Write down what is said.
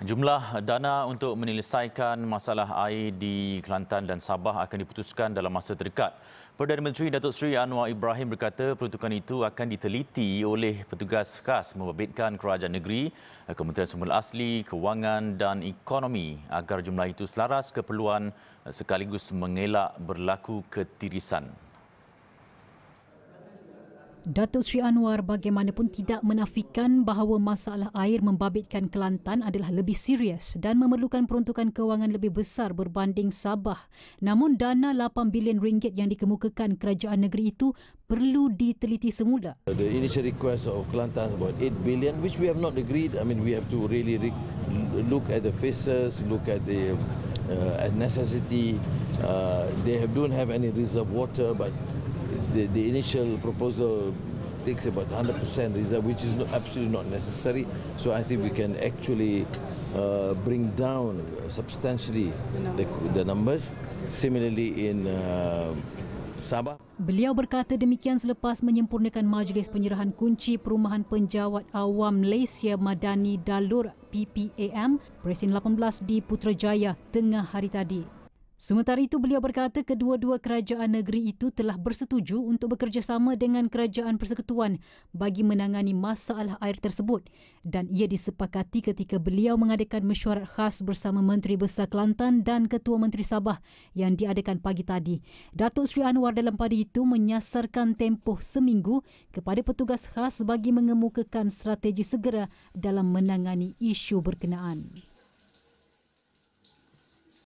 Jumlah dana untuk menyelesaikan masalah air di Kelantan dan Sabah akan diputuskan dalam masa terdekat. Perdana Menteri Datuk Seri Anwar Ibrahim berkata peruntukan itu akan diteliti oleh petugas khas membabitkan kerajaan negeri, Kementerian Semula Asli, Kewangan dan Ekonomi agar jumlah itu selaras keperluan sekaligus mengelak berlaku ketirisan. Datuk Sri Anwar bagaimanapun tidak menafikan bahawa masalah air membabitkan Kelantan adalah lebih serius dan memerlukan peruntukan kewangan lebih besar berbanding Sabah. Namun dana 8 bilion ringgit yang dikemukakan kerajaan negeri itu perlu diteliti semula. The initial request of Kelantan is about 8 billion which we have not agreed. I mean we have to really look at the faces, look at the uh, necessity. Uh, they have, don't have any reserve water but the, the initial proposal takes about 100% reserve, which is no, absolutely not necessary. So I think we can actually uh, bring down substantially the, the numbers. Similarly in uh, Sabah. Beliau berkata demikian selepas menyempurnakan majlis penyerahan kunci Perumahan Penjawat Awam Malaysia Madani Dalur PPAM Presiden 18 di Putrajaya tengah hari tadi. Sementara itu, beliau berkata kedua-dua kerajaan negeri itu telah bersetuju untuk bekerjasama dengan kerajaan persekutuan bagi menangani masalah air tersebut dan ia disepakati ketika beliau mengadakan mesyuarat khas bersama Menteri Besar Kelantan dan Ketua Menteri Sabah yang diadakan pagi tadi. Datuk Sri Anwar dalam pada itu menyasarkan tempoh seminggu kepada petugas khas bagi mengemukakan strategi segera dalam menangani isu berkenaan.